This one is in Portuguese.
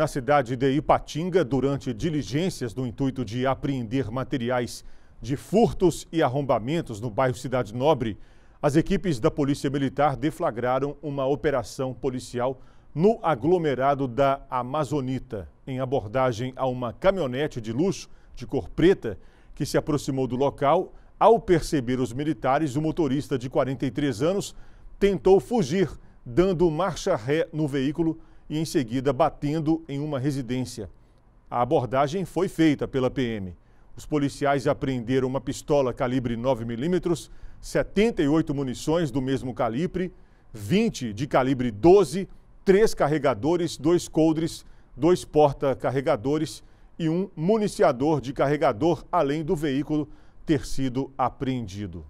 Na cidade de Ipatinga, durante diligências no intuito de apreender materiais de furtos e arrombamentos no bairro Cidade Nobre, as equipes da Polícia Militar deflagraram uma operação policial no aglomerado da Amazonita, em abordagem a uma caminhonete de luxo de cor preta que se aproximou do local. Ao perceber os militares, o motorista de 43 anos tentou fugir, dando marcha ré no veículo e em seguida batendo em uma residência. A abordagem foi feita pela PM. Os policiais apreenderam uma pistola calibre 9mm, 78 munições do mesmo calibre, 20 de calibre 12, três carregadores, dois coldres, dois porta-carregadores e um municiador de carregador, além do veículo ter sido apreendido.